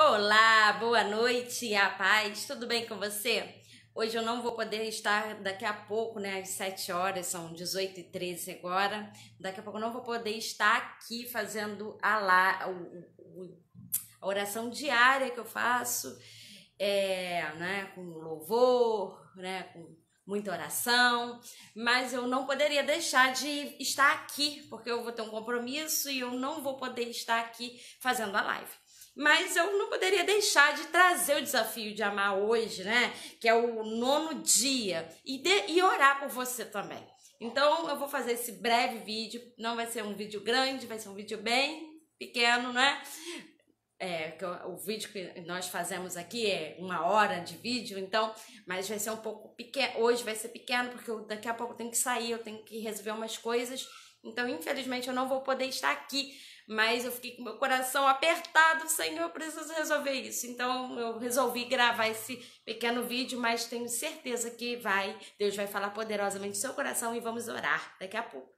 Olá, boa noite, a paz, tudo bem com você? Hoje eu não vou poder estar daqui a pouco, né, às 7 horas, são 18 e 13 agora. Daqui a pouco eu não vou poder estar aqui fazendo a, la, a oração diária que eu faço, é, né, com louvor, né, com muita oração, mas eu não poderia deixar de estar aqui, porque eu vou ter um compromisso e eu não vou poder estar aqui fazendo a live mas eu não poderia deixar de trazer o desafio de amar hoje, né? Que é o nono dia, e, de, e orar por você também. Então eu vou fazer esse breve vídeo, não vai ser um vídeo grande, vai ser um vídeo bem pequeno, né? É, o vídeo que nós fazemos aqui é uma hora de vídeo, então, mas vai ser um pouco pequeno. Hoje vai ser pequeno, porque eu, daqui a pouco eu tenho que sair, eu tenho que resolver umas coisas então, infelizmente, eu não vou poder estar aqui, mas eu fiquei com meu coração apertado, Senhor, eu preciso resolver isso. Então, eu resolvi gravar esse pequeno vídeo, mas tenho certeza que vai, Deus vai falar poderosamente no seu coração e vamos orar daqui a pouco.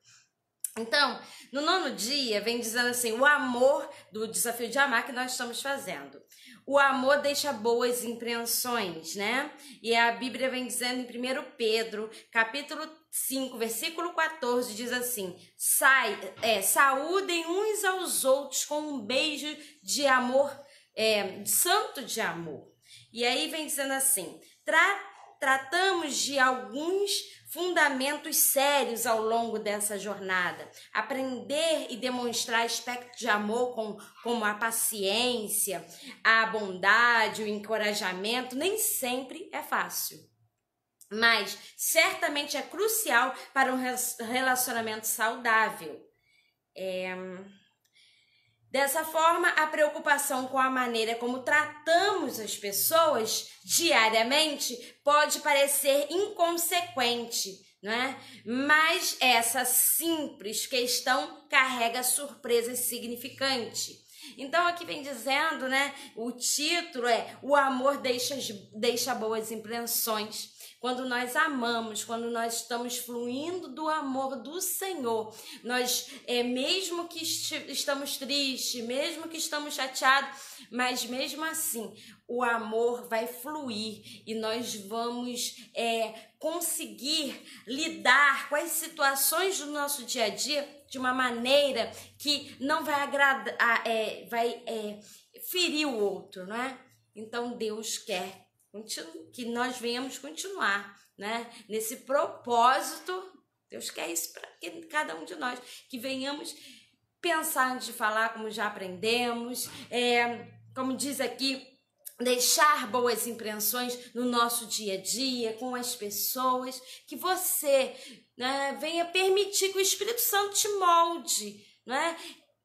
Então, no nono dia, vem dizendo assim: o amor do desafio de amar que nós estamos fazendo. O amor deixa boas impressões, né? E a Bíblia vem dizendo em 1 Pedro, capítulo 5, versículo 14, diz assim: Sai, é, saúdem uns aos outros com um beijo de amor, é, santo de amor. E aí vem dizendo assim: tra tratamos de alguns fundamentos sérios ao longo dessa jornada. Aprender e demonstrar aspectos de amor com, como a paciência, a bondade, o encorajamento, nem sempre é fácil mas certamente é crucial para um relacionamento saudável. É... Dessa forma, a preocupação com a maneira como tratamos as pessoas diariamente pode parecer inconsequente, não é? Mas essa simples questão carrega surpresa significante. Então aqui vem dizendo, né? O título é O amor deixa, deixa boas impressões. Quando nós amamos, quando nós estamos fluindo do amor do Senhor, nós, é, mesmo que estamos tristes, mesmo que estamos chateados, mas mesmo assim, o amor vai fluir e nós vamos é, conseguir lidar com as situações do nosso dia a dia de uma maneira que não vai agradar, é, vai é, ferir o outro, não é? Então Deus quer que nós venhamos continuar, né? Nesse propósito, Deus quer isso para cada um de nós, que venhamos pensar antes de falar, como já aprendemos, é, como diz aqui, deixar boas impressões no nosso dia a dia, com as pessoas, que você né, venha permitir que o Espírito Santo te molde, né?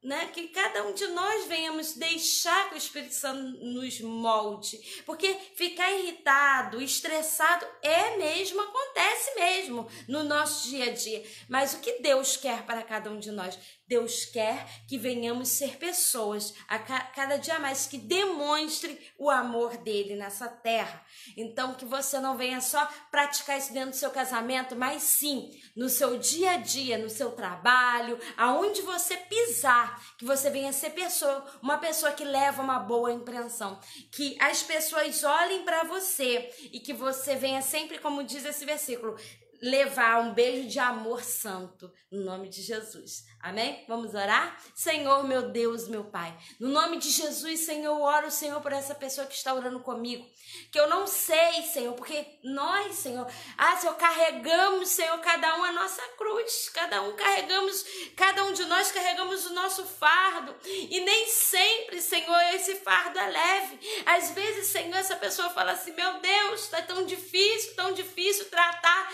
né? Que cada um de nós venhamos deixar que o Espírito Santo nos molde, porque ficar irritado, estressado é mesmo, acontece mesmo no nosso dia a dia. Mas o que Deus quer para cada um de nós? Deus quer que venhamos ser pessoas a cada dia mais que demonstre o amor dele nessa terra. Então que você não venha só praticar isso dentro do seu casamento, mas sim no seu dia a dia, no seu trabalho, aonde você pisar, que você venha ser pessoa, uma pessoa que leva uma boa impressão, que as pessoas olhem para você e que você venha sempre, como diz esse versículo, levar um beijo de amor santo no nome de Jesus. Amém? Vamos orar? Senhor, meu Deus, meu Pai. No nome de Jesus, Senhor, eu oro, Senhor, por essa pessoa que está orando comigo. Que eu não sei, Senhor, porque nós, Senhor, ah, Senhor, carregamos, Senhor, cada um a nossa cruz. Cada um carregamos, cada um de nós carregamos o nosso fardo. E nem sempre, Senhor, esse fardo é leve. Às vezes, Senhor, essa pessoa fala assim: meu Deus, está tão difícil, tão difícil tratar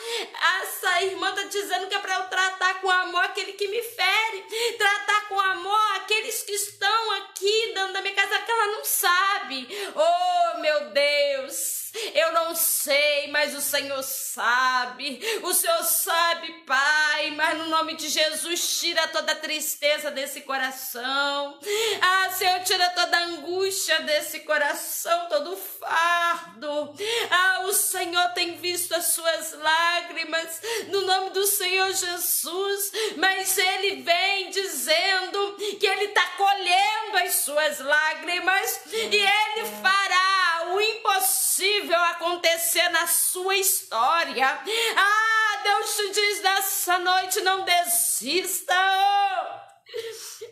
essa irmã tá dizendo que é para eu tratar com amor aquele que me fere, tratar com amor aqueles que estão aqui dentro da minha casa que ela não sabe. Oh, meu Deus! Eu não sei, mas o Senhor sabe. O Senhor sabe, Pai. Mas no nome de Jesus, tira toda a tristeza desse coração. Ah, Senhor, tira toda a angústia desse coração, todo o fardo. Ah, o Senhor tem visto as suas lágrimas. No nome do Senhor Jesus. Mas Ele vem dizendo que Ele está colhendo as suas lágrimas. E Ele fará o impossível acontecer na sua história. Ah, Deus te diz nessa noite: não desista.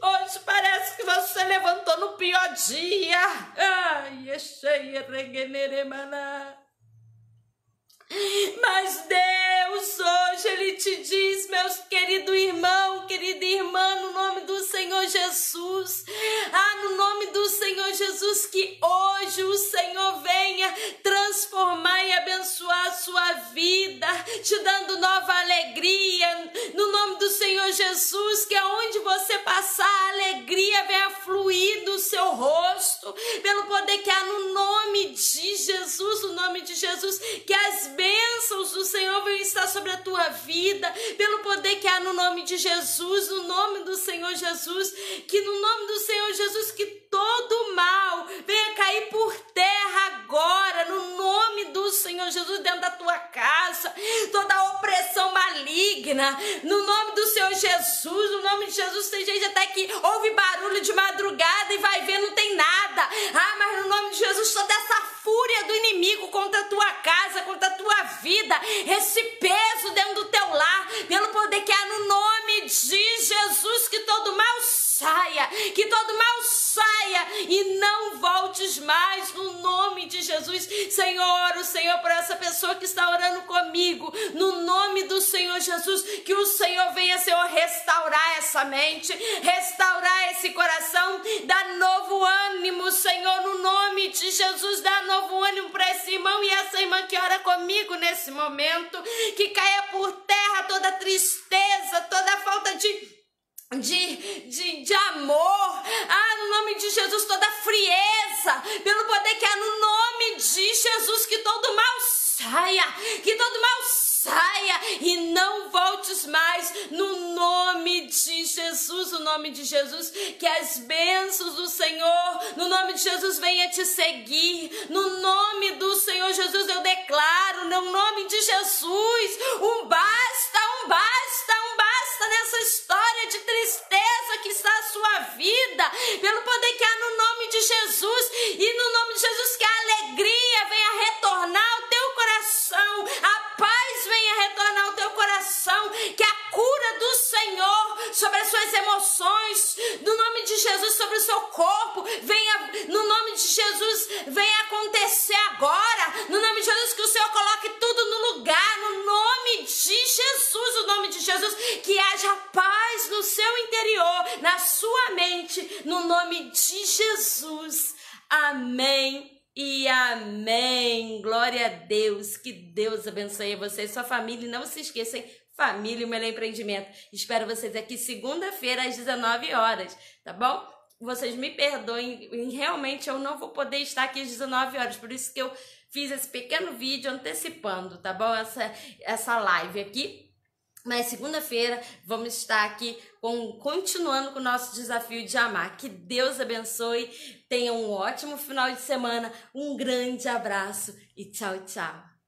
Hoje parece que você levantou no pior dia. Ai, cheia Mas Deus hoje ele te diz, meus querido irmão, querida irmã, no nome do Senhor Jesus. Ah, no nome do Senhor Jesus que Jesus, que aonde você passar, a alegria venha fluir do seu rosto, pelo poder que há no nome de Jesus, o nome de Jesus, que as bênçãos do Senhor venham estar sobre a tua vida, pelo poder que há no nome de Jesus, no nome do Senhor Jesus, que no nome do Senhor Jesus, que todo mal venha cair por terra agora, no nome Senhor Jesus dentro da tua casa, toda opressão maligna, no nome do Senhor Jesus, no nome de Jesus, tem gente até que ouve barulho de madrugada e vai ver, não tem nada. Ah, mas no nome de Jesus, toda essa fúria do inimigo contra a tua casa, contra a tua vida, esse peso dentro do teu lar, pelo poder que há no nome de Jesus, que todo mal saia, que todo mal saia e não voltes mais no nome de Jesus. Senhor, o Senhor para essa pessoa que está orando comigo, no nome do Senhor Jesus, que o Senhor venha, Senhor, restaurar essa mente, restaurar esse coração, dar novo ânimo, Senhor, no nome de Jesus, dá novo ânimo para esse irmão e essa irmã que ora comigo nesse momento, que caia por terra toda tristeza, toda falta de de, de, de amor. Ah, no nome de Jesus, toda frieza, pelo poder que há no nome de Jesus, que todo mal saia, que todo mal saia e não voltes mais no nome de Jesus, o no nome de Jesus, que as bênçãos do Senhor, no nome de Jesus venha te seguir, no nome do Senhor Jesus eu declaro, no nome de Jesus, um basta, um basta vida, pelo poder que há no nome de Jesus. no nome de Jesus. Amém e amém. Glória a Deus. Que Deus abençoe você e sua família. E não se esqueçam, família, e melhor empreendimento. Espero vocês aqui segunda-feira às 19 horas, tá bom? vocês me perdoem, realmente eu não vou poder estar aqui às 19 horas, por isso que eu fiz esse pequeno vídeo antecipando, tá bom? Essa, essa live aqui. Mas segunda-feira vamos estar aqui com, continuando com o nosso desafio de amar. Que Deus abençoe, tenha um ótimo final de semana, um grande abraço e tchau, tchau.